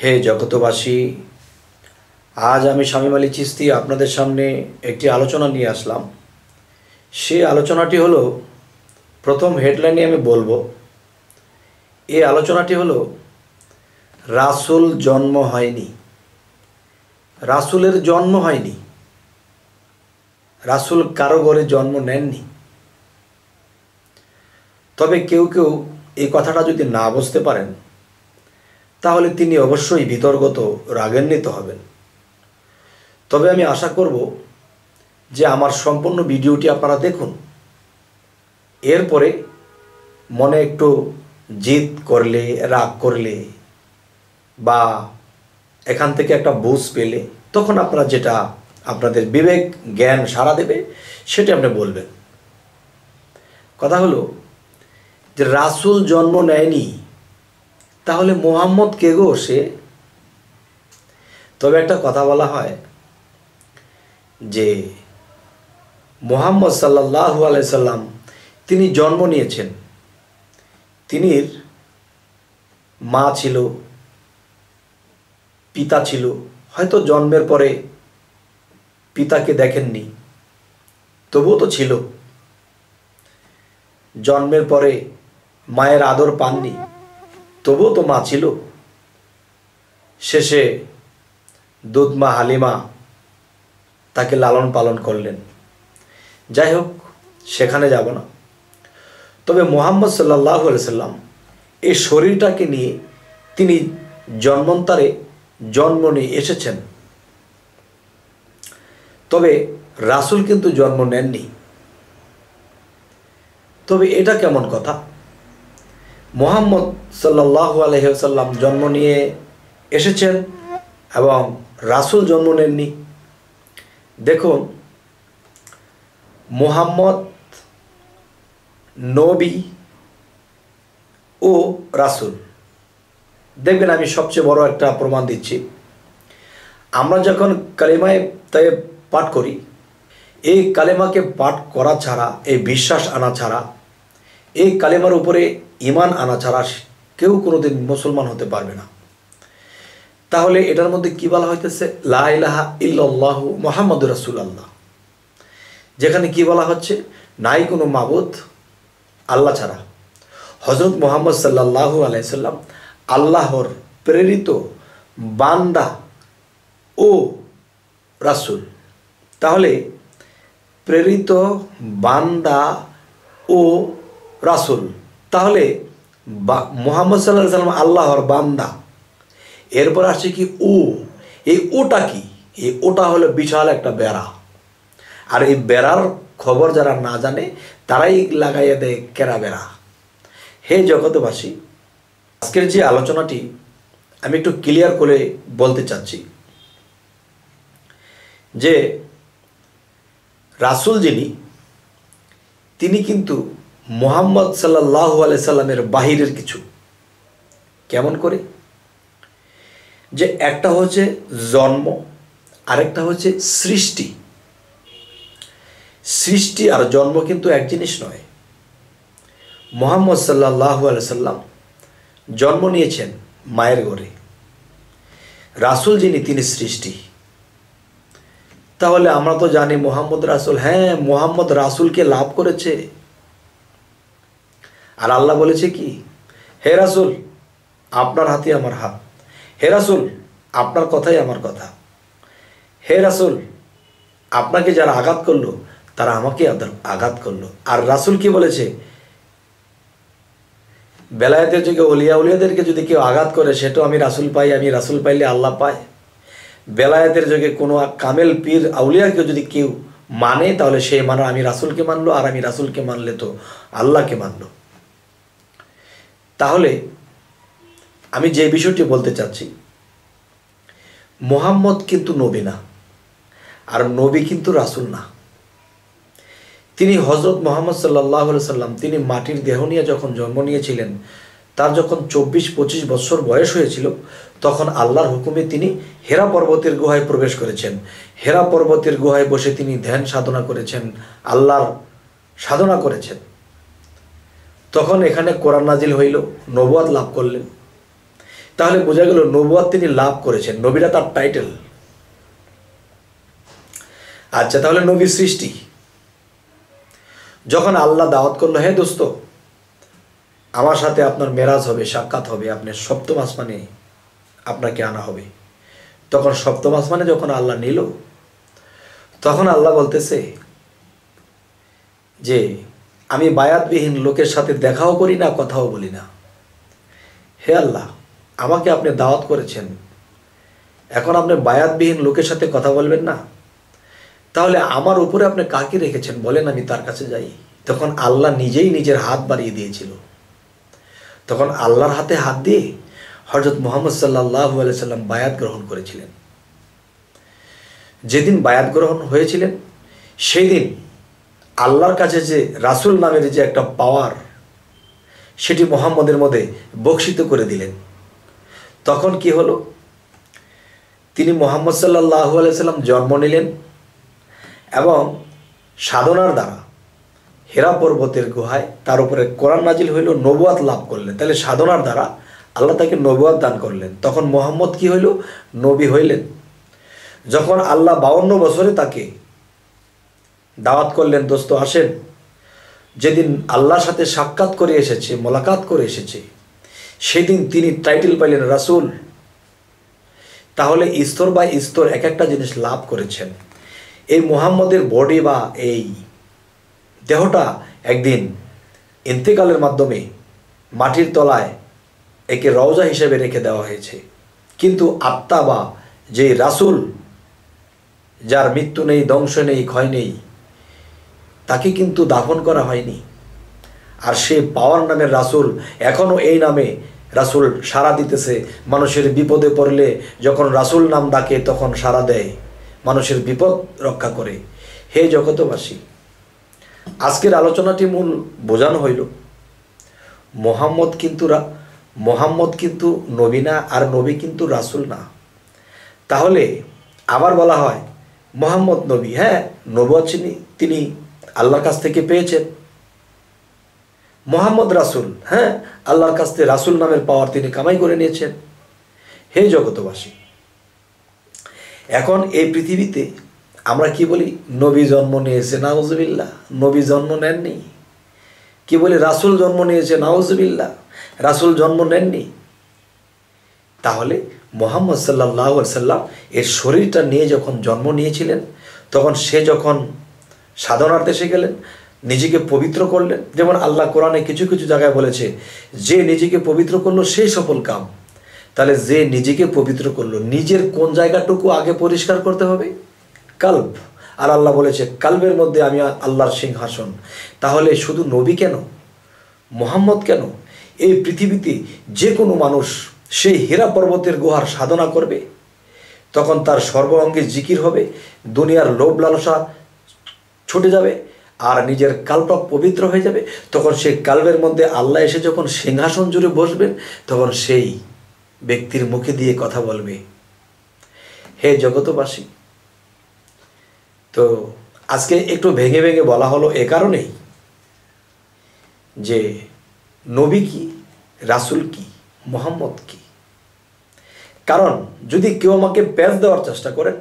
হে জগতবাসী আজ আমি স্বামী আলী চিস্তি আপনাদের সামনে একটি আলোচনা নিয়ে আসলাম সে আলোচনাটি হলো প্রথম হেডলাইনে আমি বলবো এই আলোচনাটি হলো রাসুল জন্ম হয়নি রাসুলের জন্ম হয়নি রাসুল কারো ঘরে জন্ম নেননি তবে কেউ কেউ এই কথাটা যদি না বুঝতে পারেন তাহলে তিনি অবশ্যই বিতর্গত রাগান্বিত হবেন তবে আমি আশা করব যে আমার সম্পূর্ণ ভিডিওটি আপনারা দেখুন এরপরে মনে একটু জিদ করলে রাগ করলে বা এখান থেকে একটা বুঝ পেলে তখন আপনারা যেটা আপনাদের বিবেক জ্ঞান সারা দেবে সেটা আপনি বলবেন কথা হলো যে রাসুল জন্ম নেয়নি তাহলে মোহাম্মদ কে গো সে তবে একটা কথা বলা হয় যে মোহাম্মদ সাল্লাহ সাল্লাম তিনি জন্ম নিয়েছেন তিনি মা ছিল পিতা ছিল হয়তো জন্মের পরে পিতাকে দেখেননি তবুও তো ছিল জন্মের পরে মায়ের আদর পাননি তবুও তো মা ছিল শেষে দুধমা হালিমা তাকে লালন পালন করলেন যাই হোক সেখানে যাব না তবে মোহাম্মদ সাল্লাহ সাল্লাম এই শরীরটাকে নিয়ে তিনি জন্মন্তারে জন্ম নিয়ে এসেছেন তবে রাসুল কিন্তু জন্ম নেননি তবে এটা কেমন কথা মোহাম্মদ সাল্লাহ আলহ্লাম জন্ম নিয়ে এসেছেন এবং রাসুল জন্ম নেননি দেখুন মোহাম্মদ নবী ও রাসুল দেখবেন আমি সবচেয়ে বড় একটা প্রমাণ দিচ্ছি আমরা যখন কালিমায় তাই পাঠ করি এই কালেমাকে পাঠ করা ছাড়া এই বিশ্বাস আনা ছাড়া এই কালেমার উপরে ইমান আনা ছাড়া কেউ কোনোদিন মুসলমান হতে পারবে না তাহলে এটার মধ্যে কী বলা হইতেছে লাহা ইল্লাল্লাহু মোহাম্মদ আল্লাহ যেখানে কি বলা হচ্ছে নাই কোনো মাবুদ আল্লাহ ছাড়া হজরত মোহাম্মদ সাল্লাহ আলাইসাল্লাম আল্লাহর প্রেরিত বান্দা ও রাসুল তাহলে প্রেরিত বান্দা ও রাসুল তাহলে মোহাম্মদ সাল্লাহ সাল্লাম আল্লাহর বান্দা এরপর আসছে কি ও এই ওটা কি এই ওটা হলো বিশাল একটা বেড়া আর এই বেড়ার খবর যারা না জানে তারাই লাগাইয়া দেয় কেরা বেড়া হে জগতবাসী আজকের যে আলোচনাটি আমি একটু ক্লিয়ার করে বলতে চাচ্ছি যে রাসুল যিনি তিনি কিন্তু মোহাম্মদ সাল্লাহ সাল্লামের বাহিরের কিছু কেমন করে যে একটা হচ্ছে জন্ম আরেকটা হচ্ছে সৃষ্টি সৃষ্টি আর জন্ম কিন্তু এক জিনিস নয় মোহাম্মদ সাল্লাহ সাল্লাম জন্ম নিয়েছেন মায়ের ঘরে রাসুল যিনি তিনি সৃষ্টি তাহলে আমরা তো জানি মোহাম্মদ রাসুল হ্যাঁ মোহাম্মদ রাসুলকে লাভ করেছে আর আল্লাহ বলেছে কি হে রাসুল আপনার হাতে আমার হাত হে রাসুল আপনার কথাই আমার কথা হে রাসুল আপনাকে যারা আঘাত করলো তারা আমাকে আঘাত করলো আর রাসুল কি বলেছে বেলায়েতের যুগে অলিয়া উলিয়াদেরকে যদি কেউ আঘাত করে সেটাও আমি রাসুল পাই আমি রাসুল পাইলে আল্লাহ পায় বেলায়েতের যুগে কোনো কামেল পীর আউলিয়াকে যদি কেউ মানে তাহলে সে মানা আমি রাসুলকে মানলো আর আমি রাসুলকে মানলে তো আল্লাহকে মানলো তাহলে আমি যে বিষয়টি বলতে চাচ্ছি মোহাম্মদ কিন্তু নবী না আর নবী কিন্তু রাসুল না তিনি হজরত মোহাম্মদ সাল্লাহ সাল্লাম তিনি মাটির দেহ নিয়ে যখন জন্ম নিয়েছিলেন তার যখন চব্বিশ পঁচিশ বছর বয়স হয়েছিল তখন আল্লাহর হুকুমে তিনি হেরা পর্বতের গুহায় প্রবেশ করেছেন হেরা পর্বতের গুহায় বসে তিনি ধ্যান সাধনা করেছেন আল্লাহর সাধনা করেছেন তখন এখানে কোরআন নাজিল হইল নবুয়াদ লাভ করলেন তাহলে বোঝা গেল নবুয়াদ তিনি লাভ করেছেন নবীরা তার টাইটেল আচ্ছা তাহলে নবীর সৃষ্টি যখন আল্লাহ দাওয়াত করলো হ্যাঁ দোস্ত আমার সাথে আপনার মেরাজ হবে সাক্ষাৎ হবে আপনার সপ্তম আসমানে আপনাকে আনা হবে তখন সপ্তম আসমানে যখন আল্লাহ নিল তখন আল্লাহ বলতেছে যে আমি বায়াতবিহীন লোকের সাথে দেখাও করি না কথাও বলি না হে আল্লাহ আমাকে আপনি দাওয়াত করেছেন এখন আপনি বায়াতবিহীন লোকের সাথে কথা বলবেন না তাহলে আমার উপরে আপনি কাকে রেখেছেন বলেন আমি তার কাছে যাই তখন আল্লাহ নিজেই নিজের হাত বাড়িয়ে দিয়েছিল তখন আল্লাহর হাতে হাত দিয়ে হজরত মোহাম্মদ সাল্লাহ সাল্লাম বায়াত গ্রহণ করেছিলেন যেদিন বায়াত গ্রহণ হয়েছিলেন সেই দিন আল্লাহর কাছে যে রাসুল নামের যে একটা পাওয়ার সেটি মোহাম্মদের মধ্যে বক্ষিত করে দিলেন তখন কি হলো তিনি মোহাম্মদ সাল্লাহু আলাইসাল্লাম জন্ম নিলেন এবং সাধনার দ্বারা হেরা পর্বতের গুহায় তার উপরে কোরআন নাজিল হইল নবুয়াত লাভ করলেন তাহলে সাধনার দ্বারা আল্লাহ তাকে নবুয়াত দান করলেন তখন মোহাম্মদ কি হইল নবী হইলেন যখন আল্লাহ বাউন্ন বছরে তাকে দাওয়াত করলেন দোস্ত আসেন যেদিন আল্লাহর সাথে সাক্ষাৎ করে এসেছে মোলাকাত করে এসেছে সেদিন তিনি টাইটেল পাইলেন রাসুল তাহলে স্তর বা স্তর এক একটা জিনিস লাভ করেছেন এই মুহাম্মদের বডি বা এই দেহটা একদিন ইন্তেকালের মাধ্যমে মাটির তলায় একে রওজা হিসেবে রেখে দেওয়া হয়েছে কিন্তু আত্মা বা যে রাসুল যার মৃত্যু নেই ধ্বংস নেই ক্ষয় নেই তাকে কিন্তু দাফন করা হয়নি আর সে পাওয়ার নামের রাসুল এখনও এই নামে রাসুল সাড়া দিতেছে মানুষের বিপদে পড়লে যখন রাসুল নাম ডাকে তখন সাড়া দেয় মানুষের বিপদ রক্ষা করে হে জগতবাসী আজকের আলোচনাটি মূল বোঝানো হইল মোহাম্মদ কিন্তু মোহাম্মদ কিন্তু নবী না আর নবী কিন্তু রাসুল না তাহলে আবার বলা হয় মোহাম্মদ নবী হ্যাঁ নবী তিনি আল্লাহর কাছ থেকে পেয়েছেন মোহাম্মদ রাসুল হ্যাঁ আল্লাহর কাছ থেকে রাসুল নামের পাওয়ার তিনি কামাই করে নিয়েছেন হে জগতবাসী এখন এই পৃথিবীতে আমরা কি বলি নবী জন্ম নিয়েছে নাউজবিল্লা নবী জন্ম নেননি কি বলি রাসুল জন্ম নিয়েছে নাউজবিল্লা রাসুল জন্ম নেননি তাহলে মোহাম্মদ সাল্লাহ সাল্লাম এর শরীরটা নিয়ে যখন জন্ম নিয়েছিলেন তখন সে যখন সাধনার্থে এসে গেলেন নিজেকে পবিত্র করলেন যেমন আল্লাহ কোরআনে কিছু কিছু জায়গায় বলেছে যে নিজেকে পবিত্র করলো সেই সফল কাম তাহলে যে নিজেকে পবিত্র করলো নিজের কোন জায়গাটুকু আগে পরিষ্কার করতে হবে কাল্প আর আল্লাহ বলেছে কাল্পের মধ্যে আমি আল্লাহর সিংহাসন তাহলে শুধু নবী কেন মোহাম্মদ কেন এই পৃথিবীতে যে কোনো মানুষ সেই হীরা পর্বতের গুহার সাধনা করবে তখন তার সর্ব অঙ্গে জিকির হবে দুনিয়ার লোভ লালসা ছুটে যাবে আর নিজের কালপা পবিত্র হয়ে যাবে তখন সেই কালবের মধ্যে আল্লাহ এসে যখন সিংহাসন জুড়ে বসবেন তখন সেই ব্যক্তির মুখে দিয়ে কথা বলবে হে জগতবাসী তো আজকে একটু ভেঙে ভেঙে বলা হলো এ কারণেই যে নবী কি রাসুল কি মোহাম্মদ কি কারণ যদি কেউ আমাকে প্যাচ দেওয়ার চেষ্টা করেন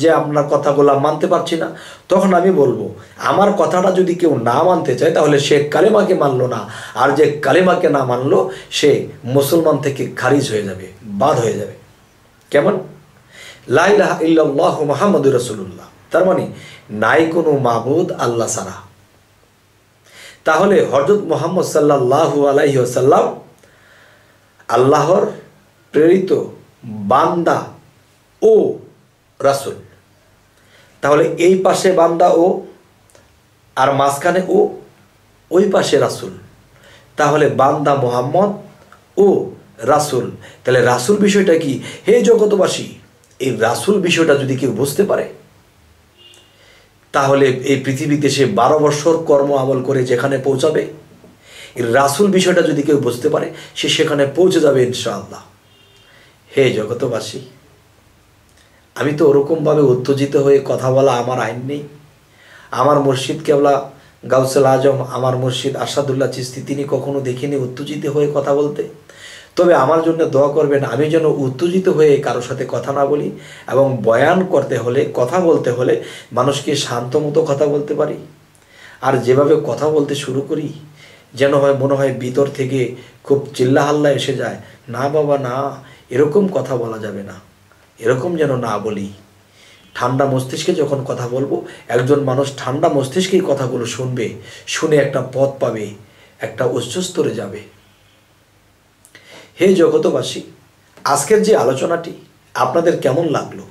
যে আপনার কথাগুলো মানতে পারছি না তখন আমি বলবো আমার কথাটা যদি কেউ না মানতে চায় তাহলে সে কালেমাকে মানল না আর যে কালেমাকে না মানলো সে মুসলমান থেকে খারিজ হয়ে যাবে বাদ হয়ে যাবে কেমন লাইলাহ ইল্লাহ মোহাম্মদুর রসুল্লাহ তার মানে নাই কোনো মাবুদ আল্লাহ সারা তাহলে হরদত মোহাম্মদ সাল্লাহু আলাইসাল্লাম আল্লাহর প্রেরিত বান্দা ও রাসুল তাহলে এই পাশে বান্দা ও আর মাঝখানে ও ওই পাশে রাসুল তাহলে বান্দা মোহাম্মদ ও রাসুল তাহলে রাসুল বিষয়টা কি হে জগতবাসী এই রাসুল বিষয়টা যদি কেউ বুঝতে পারে তাহলে এই পৃথিবীতে সে বারো বছর কর্ম আমল করে যেখানে পৌঁছাবে রাসুল বিষয়টা যদি কেউ বুঝতে পারে সে সেখানে পৌঁছে যাবে ইনশাআল্লাহ হে জগতবাসী আমি তো ওরকমভাবে উত্তেজিত হয়ে কথা বলা আমার আইন নেই আমার মসজিদ কেবলা গাউসেল আজম আমার মসজিদ আসাদুল্লাহ চিস্তি তিনি কখনো দেখিনি উত্তেজিত হয়ে কথা বলতে তবে আমার জন্য দোয়া করবেন আমি যেন উত্তেজিত হয়ে কারোর সাথে কথা না বলি এবং বয়ান করতে হলে কথা বলতে হলে মানুষকে শান্ত মতো কথা বলতে পারি আর যেভাবে কথা বলতে শুরু করি যেন হয় মনে হয় ভিতর থেকে খুব চিল্লাহাল্লা এসে যায় না বাবা না এরকম কথা বলা যাবে না এরকম যেন না বলি ঠান্ডা মস্তিষ্কে যখন কথা বলবো একজন মানুষ ঠান্ডা মস্তিষ্কেই কথাগুলো শুনবে শুনে একটা পথ পাবে একটা উচ্চস্তরে যাবে হে জগতবাসী আজকের যে আলোচনাটি আপনাদের কেমন লাগলো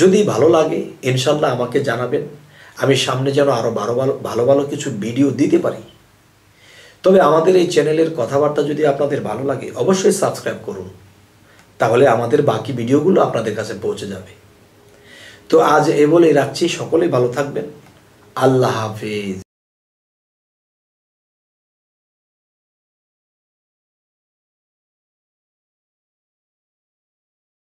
যদি ভালো লাগে ইনশাল্লাহ আমাকে জানাবেন আমি সামনে যেন আরও ভালো ভালো ভালো ভালো কিছু ভিডিও দিতে পারি তবে আমাদের এই চ্যানেলের কথাবার্তা যদি আপনাদের ভালো লাগে অবশ্যই সাবস্ক্রাইব করুন তাহলে আমাদের বাকি ভিডিওগুলো আপনাদের কাছে পৌঁছে যাবে তো আজ এ বলেই রাখছি সকলেই ভালো থাকবেন আল্লাহ হাফিজ